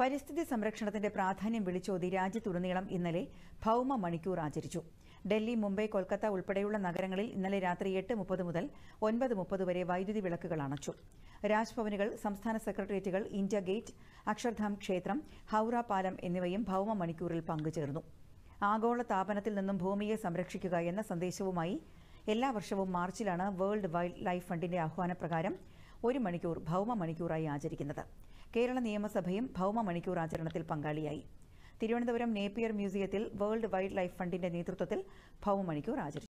പരിസ്ഥിതി സംരക്ഷണത്തിന്റെ പ്രാധാന്യം വിളിച്ചോതി രാജ്യത്തുടനീളം ഇന്നലെ ഭൗമ മണിക്കൂർ ആചരിച്ചു ഡൽഹി മുംബൈ കൊൽക്കത്ത ഉൾപ്പെടെയുള്ള നഗരങ്ങളിൽ ഇന്നലെ രാത്രി എട്ട് മുപ്പത് മുതൽ ഒൻപത് മുപ്പത് വരെ വൈദ്യുതി വിളക്കുകൾ അണച്ചു രാജ്ഭവനുകൾ സംസ്ഥാന സെക്രട്ടേറിയറ്റുകൾ ഇന്ത്യ ഗേറ്റ് അക്ഷർധാം ക്ഷേത്രം ഹൌറ പാലം എന്നിവയും ഭൗമ മണിക്കൂറിൽ പങ്കുചേർന്നു ആഗോള താപനത്തിൽ നിന്നും ഭൂമിയെ സംരക്ഷിക്കുക എന്ന സന്ദേശവുമായി എല്ലാ വർഷവും മാർച്ചിലാണ് വേൾഡ് വൈൽഡ് ലൈഫ് ഫണ്ടിന്റെ ആഹ്വാനപ്രകാരം ഒരു മണിക്കൂർ ഭൗമ മണിക്കൂറായി ആചരിക്കുന്നത് കേരള നിയമസഭയും ഭൗമ മണിക്കൂർ ആചരണത്തിൽ പങ്കാളിയായി തിരുവനന്തപുരം നേപ്പിയർ മ്യൂസിയത്തിൽ വേൾഡ് വൈൽഡ് ലൈഫ് ഫണ്ടിന്റെ നേതൃത്വത്തിൽ ഭൗമ മണിക്കൂർ ആചരിച്ചു